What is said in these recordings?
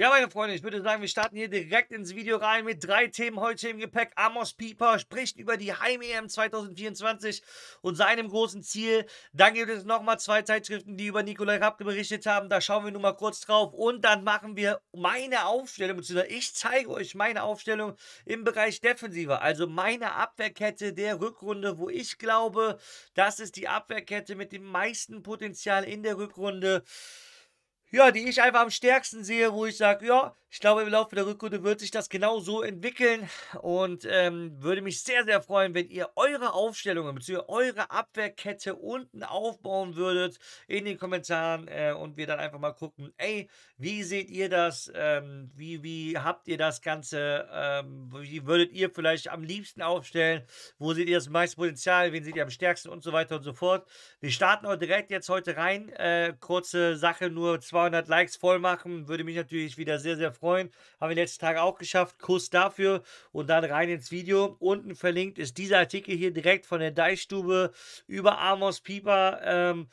Ja, meine Freunde, ich würde sagen, wir starten hier direkt ins Video rein mit drei Themen heute im Gepäck. Amos Pieper spricht über die Heim-EM 2024 und seinem großen Ziel. Dann gibt es nochmal zwei Zeitschriften, die über Nikolai Rapke berichtet haben. Da schauen wir nun mal kurz drauf. Und dann machen wir meine Aufstellung, beziehungsweise ich zeige euch meine Aufstellung im Bereich Defensive. Also meine Abwehrkette der Rückrunde, wo ich glaube, das ist die Abwehrkette mit dem meisten Potenzial in der Rückrunde ja, die ich einfach am stärksten sehe, wo ich sage, ja, ich glaube, im Laufe der Rückrunde wird sich das genau so entwickeln und ähm, würde mich sehr, sehr freuen, wenn ihr eure Aufstellungen bzw. eure Abwehrkette unten aufbauen würdet in den Kommentaren äh, und wir dann einfach mal gucken, ey, wie seht ihr das? Ähm, wie, wie habt ihr das Ganze? Ähm, wie würdet ihr vielleicht am liebsten aufstellen? Wo seht ihr das meiste Potenzial? Wen seht ihr am stärksten und so weiter und so fort? Wir starten auch direkt jetzt heute rein. Äh, kurze Sache, nur 200 Likes voll machen, würde mich natürlich wieder sehr, sehr freuen freuen. Haben wir letzten Tag auch geschafft. Kuss dafür und dann rein ins Video. Unten verlinkt ist dieser Artikel hier direkt von der Deichstube über Amos Pieper. Ähm,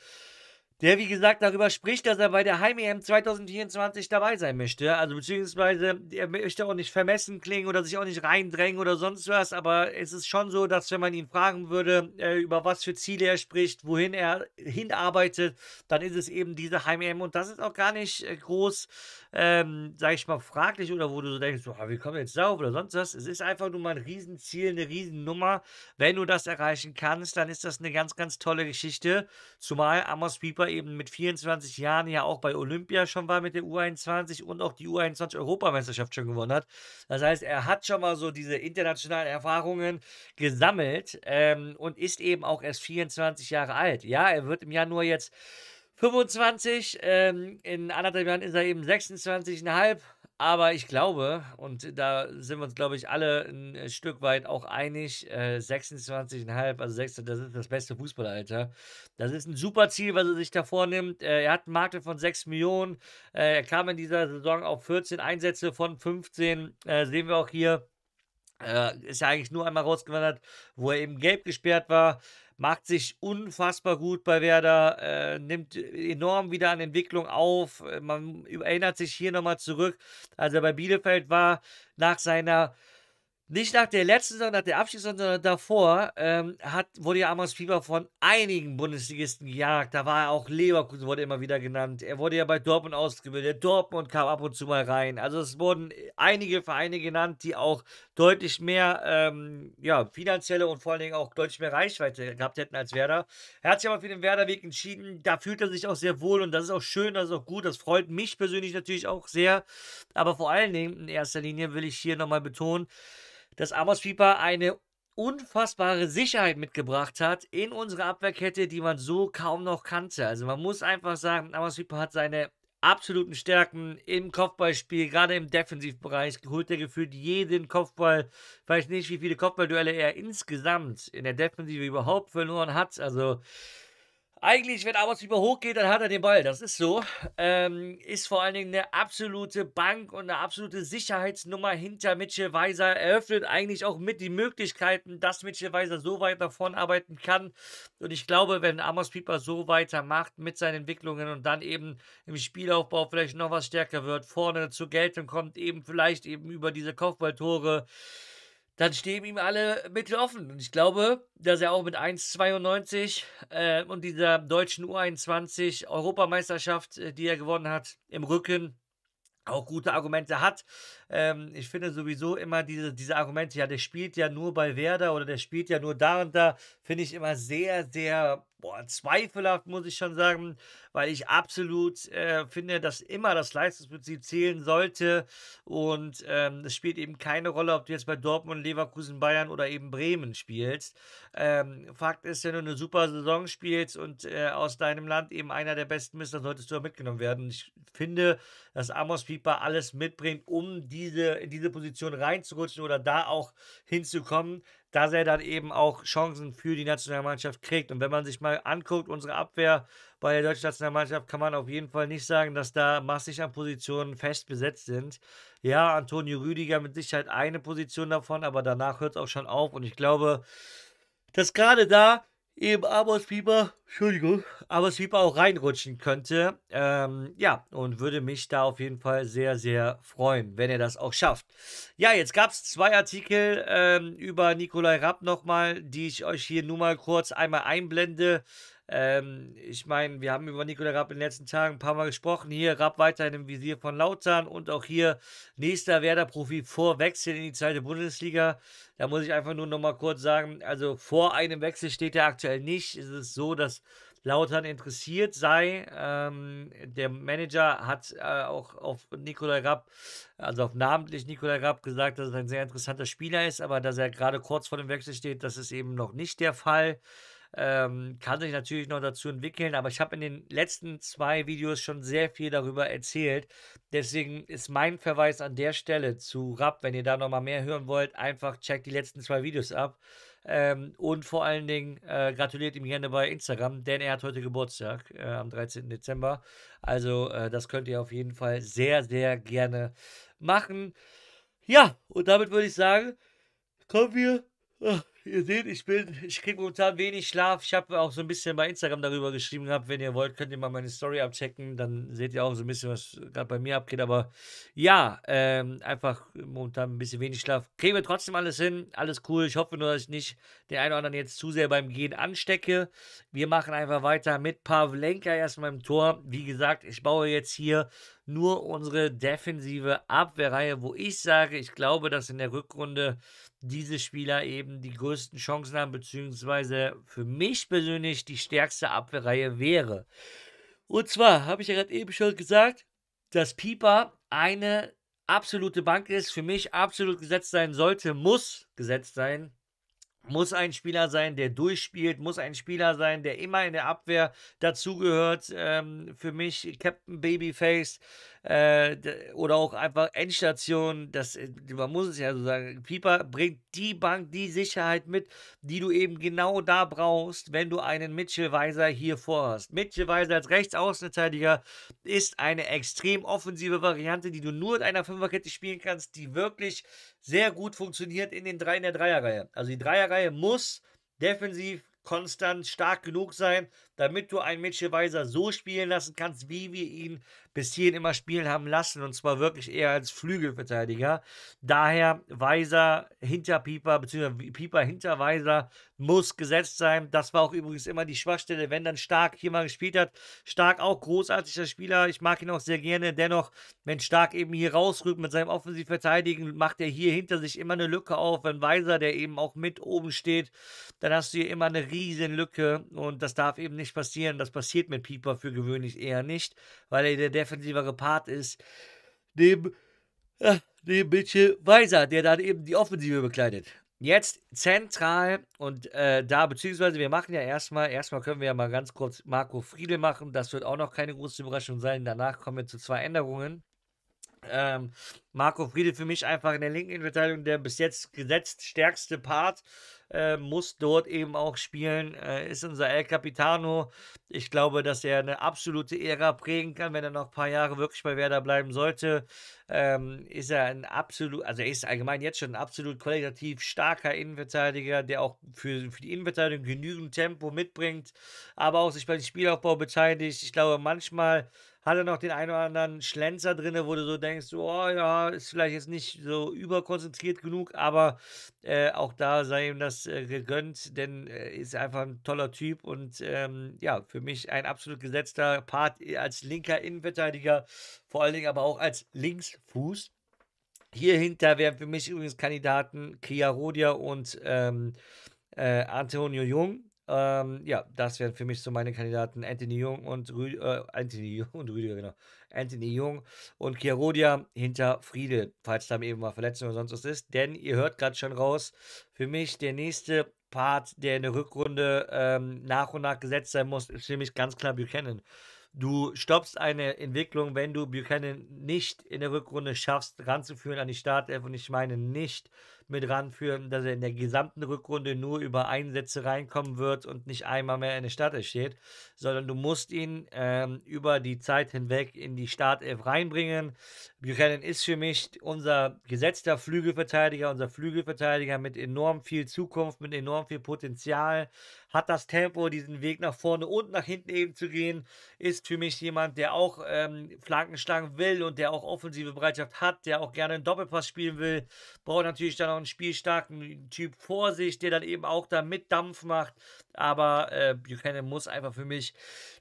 der, wie gesagt, darüber spricht, dass er bei der Heim-EM 2024 dabei sein möchte. Also beziehungsweise, er möchte auch nicht vermessen klingen oder sich auch nicht reindrängen oder sonst was, aber es ist schon so, dass wenn man ihn fragen würde, äh, über was für Ziele er spricht, wohin er hinarbeitet, dann ist es eben diese Heim-EM und das ist auch gar nicht äh, groß ähm, sag ich mal, fraglich oder wo du so denkst, boah, wie kommen wir jetzt darauf oder sonst was. Es ist einfach nur mal ein Riesenziel, eine Riesennummer. Wenn du das erreichen kannst, dann ist das eine ganz, ganz tolle Geschichte. Zumal Amos Pieper eben mit 24 Jahren ja auch bei Olympia schon war mit der U21 und auch die U21-Europameisterschaft schon gewonnen hat. Das heißt, er hat schon mal so diese internationalen Erfahrungen gesammelt ähm, und ist eben auch erst 24 Jahre alt. Ja, er wird im Januar jetzt 25, ähm, in anderthalb Jahren ist er eben 26,5. Aber ich glaube, und da sind wir uns, glaube ich, alle ein äh, Stück weit auch einig, äh, 26,5, also 16, das ist das beste Fußballalter. Das ist ein super Ziel, was er sich da vornimmt. Äh, er hat einen Marktwert von 6 Millionen. Äh, er kam in dieser Saison auf 14 Einsätze von 15. Äh, sehen wir auch hier. Äh, ist ja eigentlich nur einmal rausgewandert, wo er eben gelb gesperrt war macht sich unfassbar gut bei Werder, äh, nimmt enorm wieder an Entwicklung auf. Äh, man erinnert sich hier nochmal zurück, als er bei Bielefeld war, nach seiner äh, nicht nach der letzten Saison, nach der Abstiegssaison, sondern davor ähm, hat, wurde ja Amos Pieper von einigen Bundesligisten gejagt. Da war er auch Leverkusen, wurde immer wieder genannt. Er wurde ja bei Dortmund ausgebildet. Dortmund kam ab und zu mal rein. Also es wurden einige Vereine genannt, die auch deutlich mehr ähm, ja, finanzielle und vor allen Dingen auch deutlich mehr Reichweite gehabt hätten als Werder. Er hat sich aber für den Werderweg entschieden. Da fühlt er sich auch sehr wohl und das ist auch schön, das ist auch gut. Das freut mich persönlich natürlich auch sehr. Aber vor allen Dingen, in erster Linie will ich hier nochmal betonen, dass Amos Pieper eine unfassbare Sicherheit mitgebracht hat in unsere Abwehrkette, die man so kaum noch kannte. Also man muss einfach sagen, Amos Pieper hat seine absoluten Stärken im Kopfballspiel, gerade im Defensivbereich, holt er gefühlt jeden Kopfball, weiß nicht, wie viele Kopfballduelle er insgesamt in der Defensive überhaupt verloren hat. Also eigentlich, wenn Arbeitsüber hochgeht, dann hat er den Ball. Das ist so. Ähm, ist vor allen Dingen eine absolute Bank und eine absolute Sicherheitsnummer hinter Mitchell Weiser. Eröffnet eigentlich auch mit die Möglichkeiten, dass Mitchell Weiser so weit nach vorn arbeiten kann. Und ich glaube, wenn Amos Pieper so weitermacht mit seinen Entwicklungen und dann eben im Spielaufbau vielleicht noch was stärker wird, vorne zur Geltung kommt, eben vielleicht eben über diese Kopfballtore dann stehen ihm alle Mittel offen. Und ich glaube, dass er auch mit 1,92 äh, und dieser deutschen U21 Europameisterschaft, äh, die er gewonnen hat, im Rücken auch gute Argumente hat, ähm, ich finde sowieso immer diese, diese Argumente, ja, der spielt ja nur bei Werder oder der spielt ja nur da und da, finde ich immer sehr, sehr boah, zweifelhaft, muss ich schon sagen, weil ich absolut äh, finde, dass immer das Leistungsprinzip zählen sollte und ähm, es ähm, spielt eben keine Rolle, ob du jetzt bei Dortmund, Leverkusen, Bayern oder eben Bremen spielst. Ähm, Fakt ist, wenn du eine super Saison spielst und äh, aus deinem Land eben einer der besten bist, dann solltest du ja mitgenommen werden. Ich finde, dass Amos Pieper alles mitbringt, um die diese, in diese Position reinzurutschen oder da auch hinzukommen, dass er dann eben auch Chancen für die Nationalmannschaft kriegt. Und wenn man sich mal anguckt, unsere Abwehr bei der deutschen Nationalmannschaft, kann man auf jeden Fall nicht sagen, dass da massig an Positionen fest besetzt sind. Ja, Antonio Rüdiger mit Sicherheit eine Position davon, aber danach hört es auch schon auf. Und ich glaube, dass gerade da eben Arbeitsfieber, Entschuldigung, Arbeitsfieber auch reinrutschen könnte. Ähm, ja, und würde mich da auf jeden Fall sehr, sehr freuen, wenn er das auch schafft. Ja, jetzt gab es zwei Artikel ähm, über Nikolai Rapp nochmal, die ich euch hier nur mal kurz einmal einblende. Ähm, ich meine, wir haben über Nikola Rapp in den letzten Tagen ein paar Mal gesprochen. Hier Rapp weiterhin im Visier von Lautern und auch hier nächster Werder-Profi vor Wechsel in die zweite Bundesliga. Da muss ich einfach nur nochmal kurz sagen, also vor einem Wechsel steht er aktuell nicht. Es ist so, dass Lautern interessiert sei. Ähm, der Manager hat äh, auch auf Nikola Rapp, also auf namentlich Nikola Rapp, gesagt, dass er ein sehr interessanter Spieler ist, aber dass er gerade kurz vor dem Wechsel steht, das ist eben noch nicht der Fall. Ähm, kann sich natürlich noch dazu entwickeln, aber ich habe in den letzten zwei Videos schon sehr viel darüber erzählt. Deswegen ist mein Verweis an der Stelle zu Rapp, wenn ihr da nochmal mehr hören wollt, einfach checkt die letzten zwei Videos ab. Ähm, und vor allen Dingen äh, gratuliert ihm gerne bei Instagram, denn er hat heute Geburtstag äh, am 13. Dezember. Also äh, das könnt ihr auf jeden Fall sehr, sehr gerne machen. Ja, und damit würde ich sagen, kommen wir. Ah, Ihr seht, ich bin, ich kriege momentan wenig Schlaf. Ich habe auch so ein bisschen bei Instagram darüber geschrieben gehabt. Wenn ihr wollt, könnt ihr mal meine Story abchecken. Dann seht ihr auch so ein bisschen, was gerade bei mir abgeht. Aber ja, ähm, einfach momentan ein bisschen wenig Schlaf. Kriegen wir trotzdem alles hin. Alles cool. Ich hoffe nur, dass ich nicht den einen oder anderen jetzt zu sehr beim Gehen anstecke. Wir machen einfach weiter mit Pavlenka erstmal im Tor. Wie gesagt, ich baue jetzt hier nur unsere defensive Abwehrreihe, wo ich sage, ich glaube, dass in der Rückrunde diese Spieler eben die größten größten Chancen haben, beziehungsweise für mich persönlich die stärkste Abwehrreihe wäre. Und zwar habe ich ja gerade eben schon gesagt, dass Pieper eine absolute Bank ist, für mich absolut gesetzt sein sollte, muss gesetzt sein, muss ein Spieler sein, der durchspielt, muss ein Spieler sein, der immer in der Abwehr dazugehört. Ähm, für mich Captain Babyface, äh, oder auch einfach Endstation, das, äh, man muss es ja so sagen, Pieper bringt die Bank, die Sicherheit mit, die du eben genau da brauchst, wenn du einen Mitchell Weiser hier vorhast. Mitchell Weiser als Rechtsaußenverteidiger ist eine extrem offensive Variante, die du nur in einer Fünferkette spielen kannst, die wirklich sehr gut funktioniert in, den drei, in der Dreierreihe. Also die Dreierreihe muss defensiv konstant stark genug sein, damit du einen Mitchell Weiser so spielen lassen kannst, wie wir ihn bis hierhin immer spielen haben lassen und zwar wirklich eher als Flügelverteidiger. Daher Weiser hinter Pieper, beziehungsweise Pieper hinter Weiser muss gesetzt sein. Das war auch übrigens immer die Schwachstelle, wenn dann Stark hier mal gespielt hat. Stark auch großartiger Spieler, ich mag ihn auch sehr gerne. Dennoch, wenn Stark eben hier rausrückt mit seinem Offensivverteidigen, macht er hier hinter sich immer eine Lücke auf. Wenn Weiser, der eben auch mit oben steht, dann hast du hier immer eine riesen Lücke und das darf eben nicht passieren. Das passiert mit Pieper für gewöhnlich eher nicht, weil er der defensivere Part ist, neben, äh, neben Mitchell Weiser, der dann eben die Offensive bekleidet. Jetzt zentral und äh, da, beziehungsweise wir machen ja erstmal, erstmal können wir ja mal ganz kurz Marco Friedel machen. Das wird auch noch keine große Überraschung sein. Danach kommen wir zu zwei Änderungen. Ähm, Marco Friede für mich einfach in der linken Innenverteidigung der bis jetzt gesetzt stärkste Part. Äh, muss dort eben auch spielen, äh, ist unser El Capitano. Ich glaube, dass er eine absolute Ära prägen kann, wenn er noch ein paar Jahre wirklich bei Werder bleiben sollte. Ähm, ist er ein absolut, also er ist allgemein jetzt schon ein absolut qualitativ starker Innenverteidiger, der auch für, für die Innenverteidigung genügend Tempo mitbringt, aber auch sich beim Spielaufbau beteiligt. Ich glaube, manchmal hatte noch den einen oder anderen Schlenzer drin, wo du so denkst, oh ja, ist vielleicht jetzt nicht so überkonzentriert genug, aber äh, auch da sei ihm das äh, gegönnt, denn äh, ist einfach ein toller Typ und ähm, ja, für mich ein absolut gesetzter Part äh, als linker Innenverteidiger, vor allen Dingen aber auch als Linksfuß. Hier hinter wären für mich übrigens Kandidaten Kia Rodia und ähm, äh, Antonio Jung. Ähm, ja, das wären für mich so meine Kandidaten Anthony Jung und Rü äh, Anthony Jung und Rüdiger, genau. Anthony Jung und Chiarodia hinter Friede, falls da eben mal Verletzungen oder sonst was ist. Denn ihr hört gerade schon raus, für mich der nächste Part, der in der Rückrunde ähm, nach und nach gesetzt sein muss, ist nämlich ganz klar Buchanan. Du stoppst eine Entwicklung, wenn du Buchanan nicht in der Rückrunde schaffst, ranzuführen an die Startelf. Und ich meine nicht mit ranführen, dass er in der gesamten Rückrunde nur über Einsätze reinkommen wird und nicht einmal mehr in der Stadt steht, sondern du musst ihn ähm, über die Zeit hinweg in die Startelf reinbringen. Buchanan ist für mich unser gesetzter Flügelverteidiger, unser Flügelverteidiger mit enorm viel Zukunft, mit enorm viel Potenzial, hat das Tempo, diesen Weg nach vorne und nach hinten eben zu gehen, ist für mich jemand, der auch ähm, Flanken schlagen will und der auch offensive Bereitschaft hat, der auch gerne einen Doppelpass spielen will, braucht natürlich dann auch und spielstarken Typ vor sich, der dann eben auch da mit Dampf macht. Aber äh, Buchanan muss einfach für mich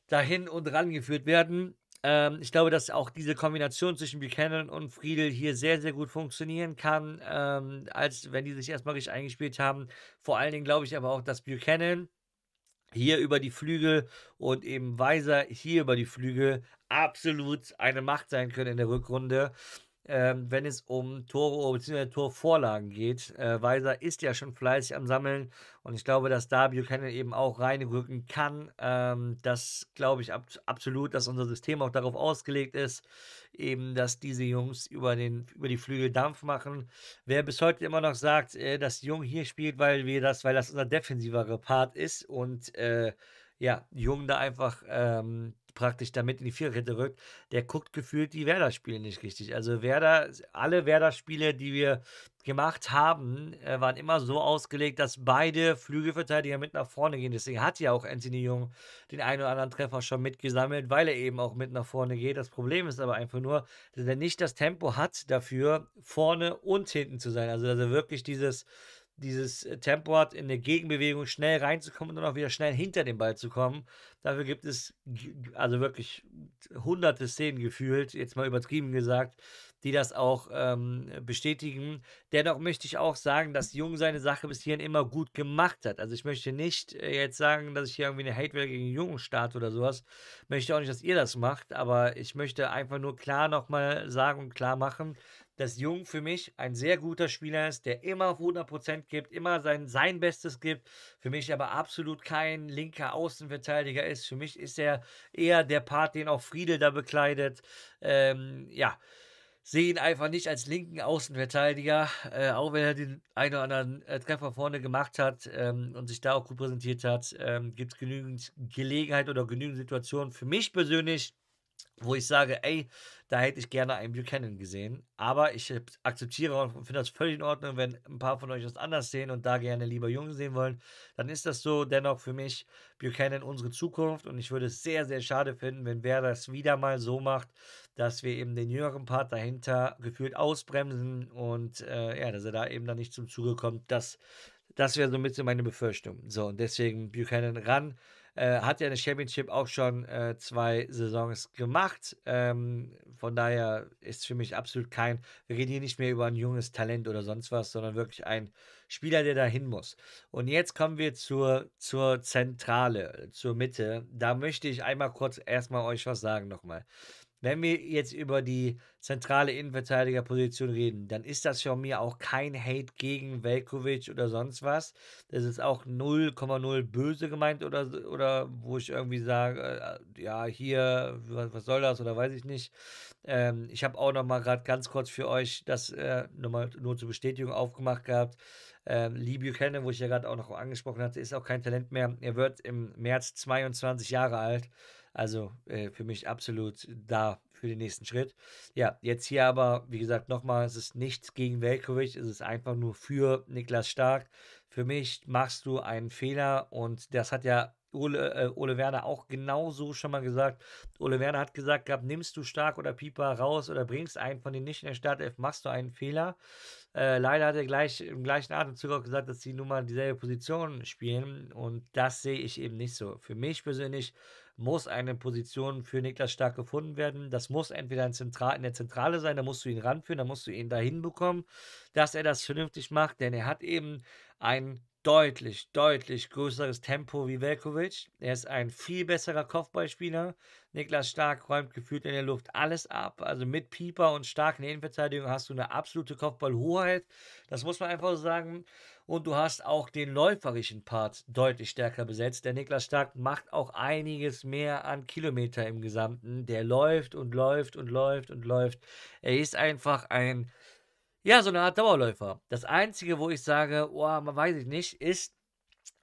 dahin und rangeführt werden. Ähm, ich glaube, dass auch diese Kombination zwischen Buchanan und Friedel hier sehr, sehr gut funktionieren kann, ähm, als wenn die sich erstmal richtig eingespielt haben. Vor allen Dingen glaube ich aber auch, dass Buchanan hier über die Flügel und eben Weiser hier über die Flügel absolut eine Macht sein können in der Rückrunde ähm, wenn es um Tore bzw. Torvorlagen geht. Äh, Weiser ist ja schon fleißig am Sammeln und ich glaube, dass da Buchanan eben auch reinrücken kann. Ähm, das glaube ich ab absolut, dass unser System auch darauf ausgelegt ist, eben, dass diese Jungs über, den, über die Flügel Dampf machen. Wer bis heute immer noch sagt, äh, dass Jung hier spielt, weil wir das, weil das unser defensivere Part ist und äh, ja, Jung da einfach ähm, praktisch damit in die Viererkette rückt, der guckt gefühlt die Werder-Spiele nicht richtig. Also Werder, alle Werder-Spiele, die wir gemacht haben, äh, waren immer so ausgelegt, dass beide Flügelverteidiger mit nach vorne gehen. Deswegen hat ja auch Anthony Jung den einen oder anderen Treffer schon mitgesammelt, weil er eben auch mit nach vorne geht. Das Problem ist aber einfach nur, dass er nicht das Tempo hat dafür, vorne und hinten zu sein. Also dass er wirklich dieses dieses äh, Tempo hat, in der Gegenbewegung schnell reinzukommen und dann auch wieder schnell hinter den Ball zu kommen. Dafür gibt es also wirklich hunderte Szenen gefühlt, jetzt mal übertrieben gesagt, die das auch ähm, bestätigen. Dennoch möchte ich auch sagen, dass Jung seine Sache bis hierhin immer gut gemacht hat. Also ich möchte nicht äh, jetzt sagen, dass ich hier irgendwie eine Hatewelle gegen Jung starte oder sowas. Möchte auch nicht, dass ihr das macht, aber ich möchte einfach nur klar nochmal sagen und klar machen, dass Jung für mich ein sehr guter Spieler ist, der immer auf 100% gibt, immer sein, sein Bestes gibt, für mich aber absolut kein linker Außenverteidiger ist. Für mich ist er eher der Part, den auch Friedel da bekleidet. Ähm, ja, sehe ihn einfach nicht als linken Außenverteidiger, äh, auch wenn er den einen oder anderen äh, Treffer vorne gemacht hat ähm, und sich da auch gut präsentiert hat, ähm, gibt es genügend Gelegenheit oder genügend Situationen für mich persönlich, wo ich sage, ey, da hätte ich gerne einen Buchanan gesehen. Aber ich akzeptiere und finde das völlig in Ordnung, wenn ein paar von euch das anders sehen und da gerne lieber Jungen sehen wollen, dann ist das so. Dennoch für mich Buchanan unsere Zukunft und ich würde es sehr, sehr schade finden, wenn wer das wieder mal so macht, dass wir eben den jüngeren Part dahinter gefühlt ausbremsen und äh, ja, dass er da eben dann nicht zum Zuge kommt. Das, das wäre so ein bisschen meine Befürchtung. So, und deswegen Buchanan ran. Äh, hat ja eine Championship auch schon äh, zwei Saisons gemacht. Ähm, von daher ist für mich absolut kein, wir reden hier nicht mehr über ein junges Talent oder sonst was, sondern wirklich ein Spieler, der da hin muss. Und jetzt kommen wir zur, zur Zentrale, zur Mitte. Da möchte ich einmal kurz erstmal euch was sagen nochmal. Wenn wir jetzt über die zentrale Innenverteidigerposition reden, dann ist das für mich auch kein Hate gegen Velkovic oder sonst was. Das ist auch 0,0 böse gemeint oder, oder wo ich irgendwie sage, äh, ja, hier, was, was, soll das oder weiß ich nicht. Ähm, ich habe auch nochmal gerade ganz kurz für euch das äh, nochmal nur zur Bestätigung aufgemacht gehabt. Ähm, Lee Buchanan, wo ich ja gerade auch noch angesprochen hatte, ist auch kein Talent mehr. Er wird im März 22 Jahre alt. Also äh, für mich absolut da für den nächsten Schritt. Ja, jetzt hier aber, wie gesagt, nochmal, es ist nichts gegen Velkovic, es ist einfach nur für Niklas Stark. Für mich machst du einen Fehler und das hat ja Ole, äh, Ole Werner auch genauso schon mal gesagt. Ole Werner hat gesagt gehabt, nimmst du Stark oder Pieper raus oder bringst einen von denen nicht in der Startelf, machst du einen Fehler. Äh, leider hat er gleich im gleichen Atemzug auch gesagt, dass sie nun mal dieselbe Position spielen und das sehe ich eben nicht so. Für mich persönlich muss eine Position für Niklas Stark gefunden werden. Das muss entweder in, Zentral, in der Zentrale sein, da musst du ihn ranführen, da musst du ihn dahin bekommen, dass er das vernünftig macht, denn er hat eben ein deutlich, deutlich größeres Tempo wie Velkovic. Er ist ein viel besserer Kopfballspieler. Niklas Stark räumt gefühlt in der Luft alles ab. Also mit Pieper und Stark in der Innenverteidigung hast du eine absolute Kopfballhoheit. Das muss man einfach so sagen und du hast auch den läuferischen Part deutlich stärker besetzt. Der Niklas Stark macht auch einiges mehr an Kilometer im Gesamten. Der läuft und läuft und läuft und läuft. Er ist einfach ein, ja, so eine Art Dauerläufer. Das Einzige, wo ich sage, oh, man weiß ich nicht, ist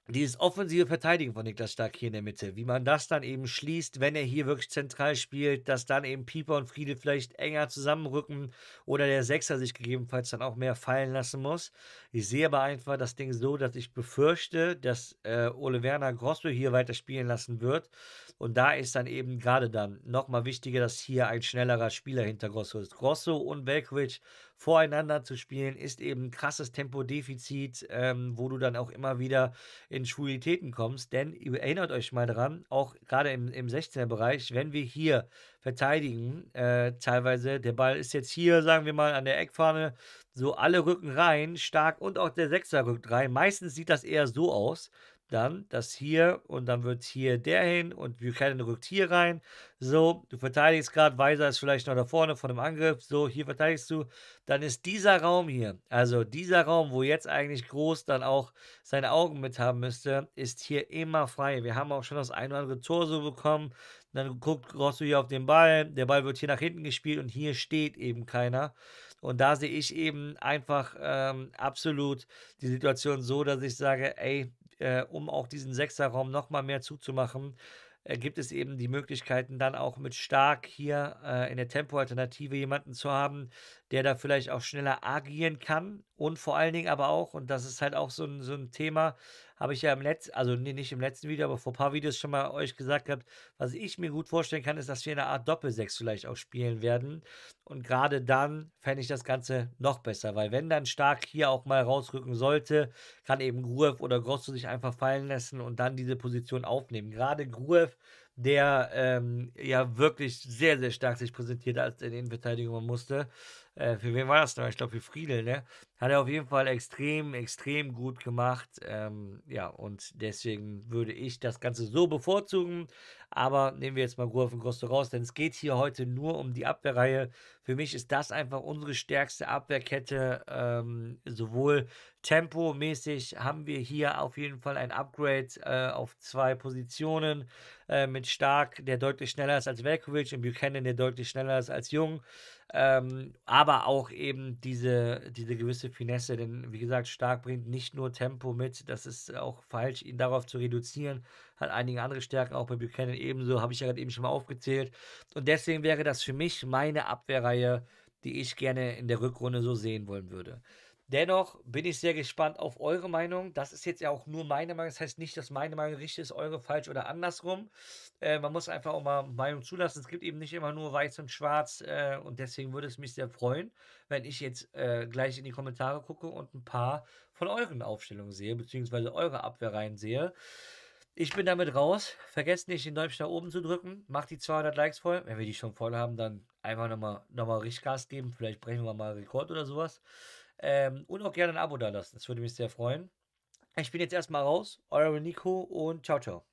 dieses offensive Verteidigen von Niklas Stark hier in der Mitte, wie man das dann eben schließt, wenn er hier wirklich zentral spielt, dass dann eben Pieper und Friede vielleicht enger zusammenrücken oder der Sechser sich gegebenenfalls dann auch mehr fallen lassen muss. Ich sehe aber einfach das Ding so, dass ich befürchte, dass äh, Ole Werner Grosso hier weiter spielen lassen wird und da ist dann eben gerade dann nochmal wichtiger, dass hier ein schnellerer Spieler hinter Grosso ist. Grosso und Belkovic voreinander zu spielen, ist eben ein krasses Tempodefizit, ähm, wo du dann auch immer wieder in Schwulitäten kommst. Denn erinnert euch mal daran, auch gerade im, im 16er-Bereich, wenn wir hier verteidigen, äh, teilweise, der Ball ist jetzt hier, sagen wir mal, an der Eckfahne, so alle rücken rein, stark und auch der Sechser rückt rein. Meistens sieht das eher so aus, dann das hier und dann wird hier der hin und Buchanan rückt hier rein. So, du verteidigst gerade, Weiser ist vielleicht noch da vorne von dem Angriff. So, hier verteidigst du. Dann ist dieser Raum hier, also dieser Raum, wo jetzt eigentlich Groß dann auch seine Augen mit haben müsste, ist hier immer frei. Wir haben auch schon das ein oder andere Tor so bekommen. Dann guckt Grosso hier auf den Ball. Der Ball wird hier nach hinten gespielt und hier steht eben keiner. Und da sehe ich eben einfach ähm, absolut die Situation so, dass ich sage, ey, äh, um auch diesen Sechserraum nochmal mehr zuzumachen, äh, gibt es eben die Möglichkeiten, dann auch mit Stark hier äh, in der Tempo-Alternative jemanden zu haben, der da vielleicht auch schneller agieren kann und vor allen Dingen aber auch, und das ist halt auch so ein, so ein Thema, habe ich ja im letzten, also nee, nicht im letzten Video, aber vor ein paar Videos schon mal euch gesagt gehabt, was ich mir gut vorstellen kann, ist, dass wir eine Art Doppelsechs vielleicht auch spielen werden. Und gerade dann fände ich das Ganze noch besser, weil wenn dann Stark hier auch mal rausrücken sollte, kann eben Gruev oder Grosso sich einfach fallen lassen und dann diese Position aufnehmen. Gerade Gruev der ähm, ja wirklich sehr, sehr stark sich präsentierte, als er in Innenverteidigung musste. Äh, für wen war das denn? Ich glaube, für Friedel, ne? Hat er auf jeden Fall extrem, extrem gut gemacht. Ähm, ja, und deswegen würde ich das Ganze so bevorzugen. Aber nehmen wir jetzt mal Gurven Grosso raus, denn es geht hier heute nur um die Abwehrreihe. Für mich ist das einfach unsere stärkste Abwehrkette. Ähm, sowohl tempomäßig haben wir hier auf jeden Fall ein Upgrade äh, auf zwei Positionen äh, mit Stark, der deutlich schneller ist als Velkovic, und Buchanan, der deutlich schneller ist als Jung. Ähm, aber auch eben diese, diese gewisse gewisse Finesse, denn wie gesagt, Stark bringt nicht nur Tempo mit, das ist auch falsch, ihn darauf zu reduzieren, hat einige andere Stärken, auch bei Buchanan ebenso, habe ich ja gerade eben schon mal aufgezählt. Und deswegen wäre das für mich meine Abwehrreihe, die ich gerne in der Rückrunde so sehen wollen würde. Dennoch bin ich sehr gespannt auf eure Meinung. Das ist jetzt ja auch nur meine Meinung. Das heißt nicht, dass meine Meinung richtig ist, eure falsch oder andersrum. Äh, man muss einfach auch mal Meinung zulassen. Es gibt eben nicht immer nur weiß und schwarz. Äh, und deswegen würde es mich sehr freuen, wenn ich jetzt äh, gleich in die Kommentare gucke und ein paar von euren Aufstellungen sehe, beziehungsweise eure Abwehrreihen sehe. Ich bin damit raus. Vergesst nicht, den Däumchen nach oben zu drücken. Macht die 200 Likes voll. Wenn wir die schon voll haben, dann einfach nochmal noch mal richtig Gas geben. Vielleicht brechen wir mal einen Rekord oder sowas. Ähm, und auch gerne ein Abo da lassen. Das würde mich sehr freuen. Ich bin jetzt erstmal raus. Euer Nico und ciao, ciao.